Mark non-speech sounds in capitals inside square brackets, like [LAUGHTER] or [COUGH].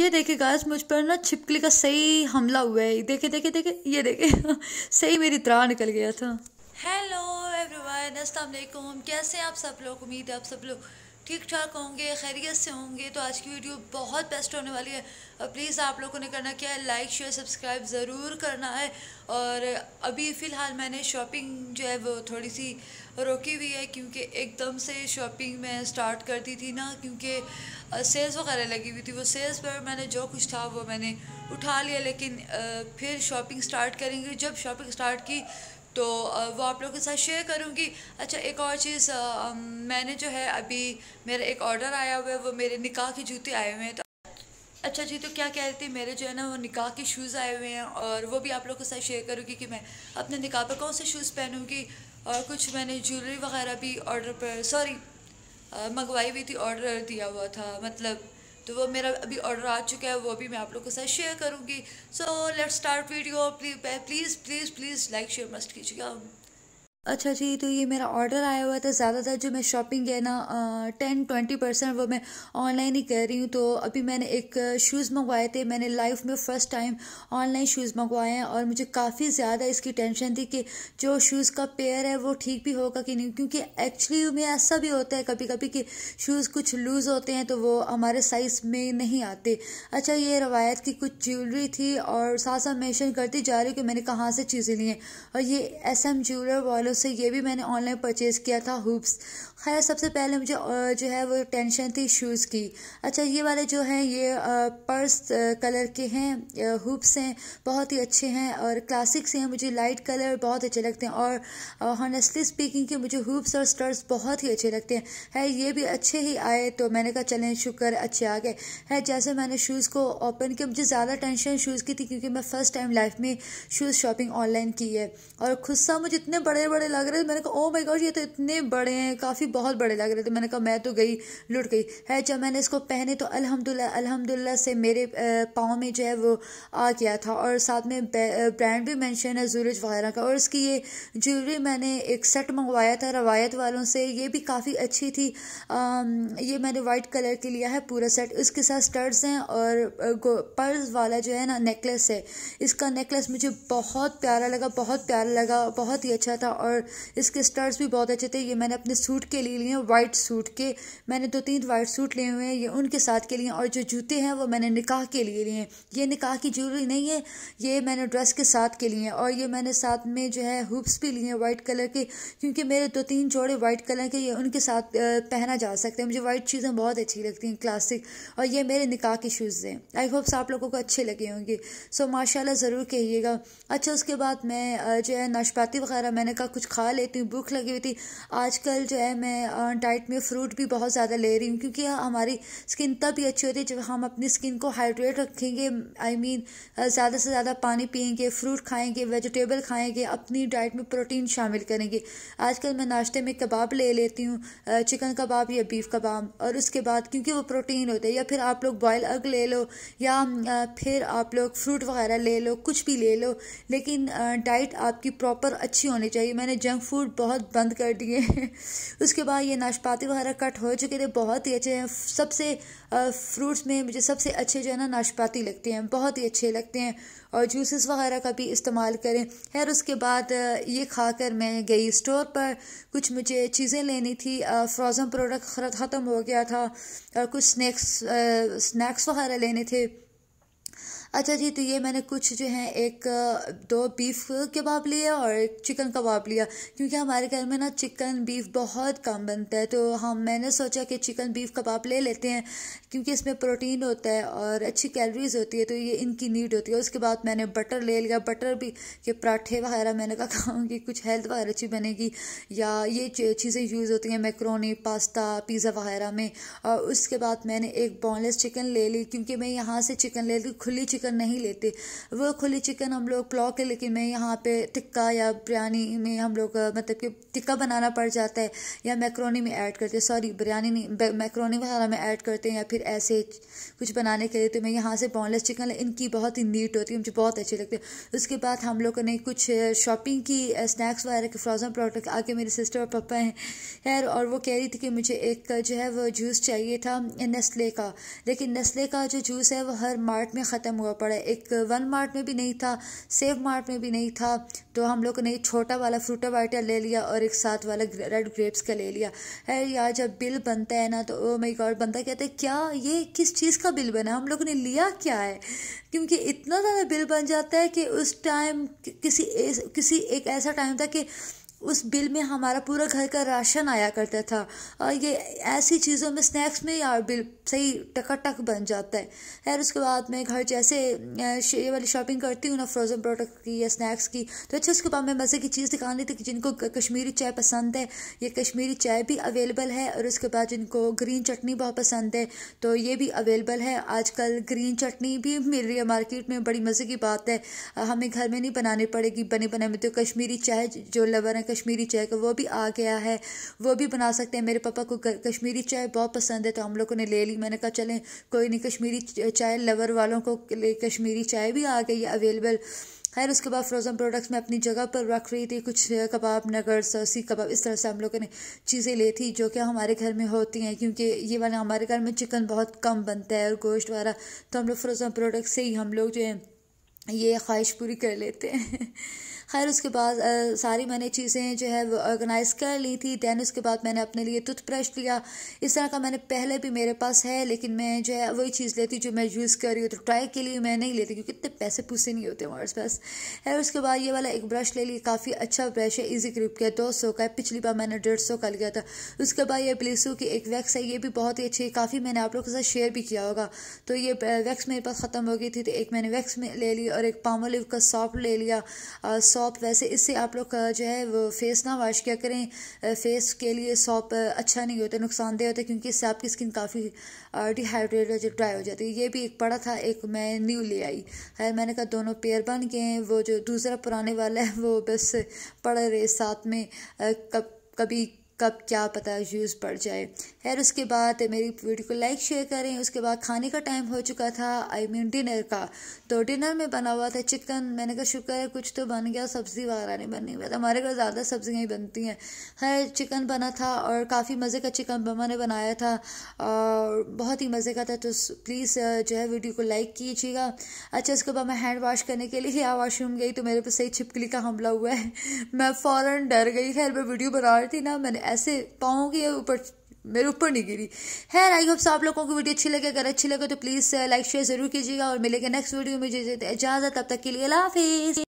ये देखे गाइस मुझ पर ना छिपकली का सही हमला हुआ है देखे देखे देखे ये देखे [LAUGHS] सही मेरी तरह निकल गया था हेलो एवरीवन अस्सलाम वालेकुम कैसे आप सब लोग उम्मीद है आप सब लोग ठीक ठाक होंगे खैरियत से होंगे तो आज की वीडियो बहुत बेस्ट होने वाली है और प्लीज़ आप लोगों ने करना क्या है लाइक शेयर सब्सक्राइब ज़रूर करना है और अभी फ़िलहाल मैंने शॉपिंग जो है वो थोड़ी सी रोकी हुई है क्योंकि एकदम से शॉपिंग मैं स्टार्ट करती थी ना क्योंकि सेल्स वगैरह लगी हुई थी वो सेल्स पर मैंने जो कुछ था वो मैंने उठा लिया लेकिन फिर शॉपिंग स्टार्ट करेंगे जब शॉपिंग स्टार्ट की तो वो आप लोगों के साथ शेयर करूँगी अच्छा एक और चीज़ मैंने जो है अभी मेरा एक ऑर्डर आया हुआ है वो मेरे निकाह के जूते आए हुए हैं तो अच्छा जी तो क्या कह रही थी मेरे जो है ना वो निकाह के शूज़ आए हुए हैं और वो भी आप लोगों के साथ शेयर करूँगी कि मैं अपने निकाह पर कौन से शूज़ पहनूँगी और कुछ मैंने ज्वेलरी वगैरह भी ऑर्डर पर सॉरी मंगवाई हुई थी ऑर्डर दिया हुआ था मतलब तो वो मेरा अभी ऑर्डर आ चुका है वो भी मैं आप लोगों के साथ शेयर करूँगी so let's start video please please please please like share must कीजिएगा अच्छा जी तो ये मेरा ऑर्डर आया हुआ था ज़्यादातर जो मैं शॉपिंग है ना टेन ट्वेंटी परसेंट वो मैं ऑनलाइन ही कर रही हूँ तो अभी मैंने एक शूज़ मंगवाए थे मैंने लाइफ में फ़र्स्ट टाइम ऑनलाइन शूज़ मंगवाए हैं और मुझे काफ़ी ज़्यादा इसकी टेंशन थी कि जो शूज़ का पेयर है वो ठीक भी होगा कि नहीं क्योंकि एक्चुअली में ऐसा भी होता है कभी कभी कि शूज़ कुछ लूज़ होते हैं तो वो हमारे साइज़ में नहीं आते अच्छा ये रवायत की कुछ ज्वेलरी थी और साथ साथ मैंशन करती जा रही कि मैंने कहाँ से चीज़ें ली हैं और ये एस एम ज्वेलर वालों से ये भी मैंने ऑनलाइन परचेज़ किया था हुप्स खैर सबसे पहले मुझे जो है वो टेंशन थी शूज़ की अच्छा ये वाले जो हैं ये पर्स कलर के हैं हुप्स हैं बहुत ही अच्छे हैं और क्लासिक्स हैं मुझे लाइट कलर बहुत अच्छे लगते हैं और हॉनेस्टली स्पीकिंग के मुझे हुप्स और स्टर्स बहुत ही अच्छे लगते हैं है ये भी अच्छे ही आए तो मैंने कहा चलें शुक्र अच्छे आ गए है जैसे मैंने शूज़ को ओपन किया मुझे ज़्यादा टेंशन शूज़ की थी क्योंकि मैं फ़र्स्ट टाइम लाइफ में शूज़ शॉपिंग ऑनलाइन की है और खुद सा मुझे इतने बड़े बड़े बड़े लग रहे थे मैंने कहा ओ माय गॉड ये तो इतने बड़े हैं काफ़ी बहुत बड़े लग रहे थे मैंने कहा मैं तो गई लुट गई है जब अच्छा, मैंने इसको पहने तो अल्हम्दुलिल्लाह अल्हम्दुलिल्लाह से मेरे पाँव में जो है वो आ गया था और साथ में ब्रांड भी मैंशन है जूरज वगैरह का और इसकी ये ज्वेलरी मैंने एक सेट मंगवाया था रवायत वालों से ये भी काफ़ी अच्छी थी ये मैंने वाइट कलर के लिया है पूरा सेट इसके साथ स्टर्स हैं और पर्स वाला जो है ना नेकलेस है इसका नेकलेस मुझे बहुत प्यारा लगा बहुत प्यारा लगा बहुत ही अच्छा था और और इसके स्टर्स भी बहुत अच्छे थे ये मैंने अपने सूट के लिए लिए वाइट सूट के मैंने दो तीन वाइट सूट लिए हुए हैं ये उनके साथ के लिए और जो जूते हैं वो मैंने निकाह के लिए लिए हैं ये निकाह की ज्वेलरी नहीं है ये मैंने ड्रेस के साथ के लिए हैं और ये मैंने साथ में जो है हुप्स भी लिए हैं वाइट कलर के क्योंकि मेरे दो तीन जोड़े वाइट कलर के ये उनके साथ पहना जा सकते हैं मुझे वाइट चीज़ें बहुत अच्छी लगती हैं क्लासिक और ये मेरे निकाह के शूज़ हैं आई होप्स आप लोगों को अच्छे लगे होंगे सो माशाल्लाह ज़रूर कहिएगा अच्छा उसके बाद मैं जो है नाशपाती वगैरह मैंने कहा कुछ कुछ खा लेती हूँ भूख लगी हुई थी आजकल जो है मैं डाइट में फ्रूट भी बहुत ज़्यादा ले रही हूँ क्योंकि हाँ, हमारी स्किन तब ही अच्छी होती है जब हम अपनी स्किन को हाइड्रेट रखेंगे आई I मीन mean, ज़्यादा से ज़्यादा पानी पियेंगे फ्रूट खाएंगे वेजिटेबल खाएंगे अपनी डाइट में प्रोटीन शामिल करेंगे आजकल मैं नाश्ते में कबाब ले लेती हूँ चिकन कबाब या बीफ कबाब और उसके बाद क्योंकि वो प्रोटीन होते हैं या फिर आप लोग बॉयल अग ले लो या फिर आप लोग फ्रूट वगैरह ले लो कुछ भी ले लो लेकिन डाइट आपकी प्रॉपर अच्छी होनी चाहिए मैंने ने जंक फूड बहुत बंद कर दिए हैं उसके बाद ये नाशपाती वगैरह कट हो चुके थे बहुत ही अच्छे हैं सबसे फ्रूट्स में मुझे सबसे अच्छे जो है ना नाशपाती लगते हैं बहुत ही अच्छे लगते हैं और जूसेस वगैरह का भी इस्तेमाल करें खैर उसके बाद ये खाकर मैं गई स्टोर पर कुछ मुझे चीज़ें लेनी थी फ्रोज़न प्रोडक्ट ख़त्म हो गया था और कुछ स्नैक्स स्नैक्स वगैरह लेने थे अच्छा जी तो ये मैंने कुछ जो है एक दो बीफ कबाब लिया और एक चिकन कबाब लिया क्योंकि हमारे घर में ना चिकन बीफ बहुत कम बनता है तो हम मैंने सोचा कि चिकन बीफ कबाब ले लेते हैं क्योंकि इसमें प्रोटीन होता है और अच्छी कैलोरीज होती है तो ये इनकी नीड होती है उसके बाद मैंने बटर ले लिया बटर भी के पराठे वगैरह मैंने कहा कि कुछ हेल्थ वगैरह अच्छी बनेगी या ये चीज़ें यूज़ होती हैं मैक्रोनी पास्ता पिज़्ज़ा वगैरह में और उसके बाद मैंने एक बोनलेस चिकन ले ली क्योंकि मैं यहाँ से चिकन ले ली खुली चिकन चिकन नहीं लेते वो खुली चिकन हम लोग क्लॉ के लेकिन मैं यहाँ पे टिक्का या बिरयानी में हम लोग मतलब कि टिक्का बनाना पड़ जाता है या मैक्रोनी में ऐड करते सॉरी बिरयानी नहीं मैक्रोनी वगैरह में ऐड करते हैं या फिर ऐसे कुछ बनाने के लिए तो मैं यहाँ से बोनलेस चिकन इनकी बहुत ही नीट होती है मुझे बहुत अच्छी लगती है उसके बाद हम लोगों ने कुछ शॉपिंग की स्नैक्स वगैरह के फ्रोज़न प्रोडक्ट आके मेरे सिस्टर और पापा हैं खैर और वो कह रही थी कि मुझे एक जो है वो जूस चाहिए था नस्ले का लेकिन नस्ले का जो जूस है वो हर मार्ट में ख़त्म हुआ पड़ा एक वन मार्ट में भी नहीं था सेफ मार्ट में भी नहीं था तो हम लोग ने एक छोटा वाला फ्रूटा वाइटा ले लिया और एक साथ वाला रेड ग्रेप्स का ले लिया है यार जब बिल बनता है ना तो ओ मई गॉड बनता कहते हैं क्या ये किस चीज़ का बिल बना हम लोग ने लिया क्या है क्योंकि इतना ज़्यादा बिल बन जाता है कि उस टाइम किसी किसी एक ऐसा टाइम था कि उस बिल में हमारा पूरा घर का राशन आया करता था और ये ऐसी चीज़ों में स्नैक्स में यार बिल सही टकाटक बन जाता है खैर उसके बाद मैं घर जैसे ये वाली शॉपिंग करती हूँ ना फ्रोज़न प्रोडक्ट की या स्नैक्स की तो अच्छा उसके बाद मैं मज़े की चीज़ दिखा दी थी कि जिनको कश्मीरी चाय पसंद है ये कश्मीरी चाय भी अवेलेबल है और उसके बाद जिनको ग्रीन चटनी बहुत पसंद है तो ये भी अवेलेबल है आजकल ग्रीन चटनी भी मिल रही है मार्केट में बड़ी मज़े की बात है हमें घर में नहीं बनानी पड़ेगी बने बने में तो कश्मीरी चाय जो लवर है कश्मीरी चाय का वो भी आ गया है वो भी बना सकते हैं मेरे पापा को कश्मीरी चाय बहुत पसंद है तो हम लोगों ने ले ली मैंने कहा चलें कोई नहीं कश्मीरी चाय लवर वालों को ले कश्मीरी चाय भी आ गई अवेलेबल खैर उसके बाद फ्रोज़न प्रोडक्ट्स में अपनी जगह पर रख रही थी कुछ कबाब नगर सरसी कबाब इस तरह से हम लोगों ने चीज़ें ली थी जो कि हमारे घर में होती हैं क्योंकि ये वाला हमारे घर में चिकन बहुत कम बनता है और गोश्त वगैरह तो हम लोग फ्रोज़न प्रोडक्ट से ही हम लोग जो है ये ख्वाहिश पूरी कर लेते हैं खैर उसके बाद सारी मैंने चीज़ें जो है वो ऑर्गेनाइज़ कर ली थी दैन उसके बाद मैंने अपने लिए टूथब्रश लिया इस तरह का मैंने पहले भी मेरे पास है लेकिन मैं जो है वही चीज़ लेती जो मैं यूज़ कर रही हूँ तो ट्राई के लिए मैं नहीं लेती क्योंकि इतने पैसे पूछे नहीं होते हमारे पास है उसके बाद ये वाला एक ब्रश ले लिया काफ़ी अच्छा ब्रश है ईजी ग्रिप का दो सौ का है पिछली बार मैंने डेढ़ सौ का लिया था उसके बाद ये ब्लीसू की एक वैक्स है ये भी बहुत ही अच्छी है काफ़ी मैंने आप लोगों के साथ शेयर भी किया होगा तो ये वैक्स मेरे पास ख़त्म हो गई थी तो एक मैंने वैक्स में ले ली और एक पामोलिव का सॉफ्ट ले लिया सॉप वैसे इससे आप लोग जो है वो फेस ना वाश किया करें फेस के लिए सॉप अच्छा नहीं होता नुकसानदेह होता है क्योंकि इससे आपकी स्किन काफ़ी डिहाइड्रेट ड्राई हो जाती है ये भी एक पड़ा था एक मैं न्यू ले आई है मैंने कहा दोनों पेयर बन गए हैं वो जो दूसरा पुराने वाला है वो बस पड़ रहे साथ में कब कभी कब क्या पता यूज़ बढ़ जाए खैर उसके बाद मेरी वीडियो को लाइक शेयर करें उसके बाद खाने का टाइम हो चुका था आई मीन डिनर का तो डिनर में बना हुआ था चिकन मैंने कहा शुक्र है कुछ तो बन गया सब्ज़ी वगैरह नहीं बनी हुई हमारे घर ज़्यादा सब्ज़ियाँ ही बनती हैं खैर चिकन बना था और काफ़ी मज़े का चिकन ममा ने बनाया था और बहुत ही मज़े का था तो प्लीज़ uh, जो है वीडियो को लाइक कीजिएगा अच्छा उसके बाद मैं हैंड वॉश करने के लिए या वाशरूम गई तो मेरे पर सही छिपकली का हमला हुआ है [LAUGHS] मैं फ़ौरन डर गई खैर मैं वीडियो बना रही थी ना मैंने ऐसे पाँव के ऊपर मेरे ऊपर नहीं गिरी है आई होप आप लोगों को वीडियो अच्छी लगे अगर अच्छी लगे तो प्लीज़ लाइक शेयर ज़रूर कीजिएगा और मिलेगा नेक्स्ट वीडियो में मुझे इजाज़त तब तक के लिए हाफिज़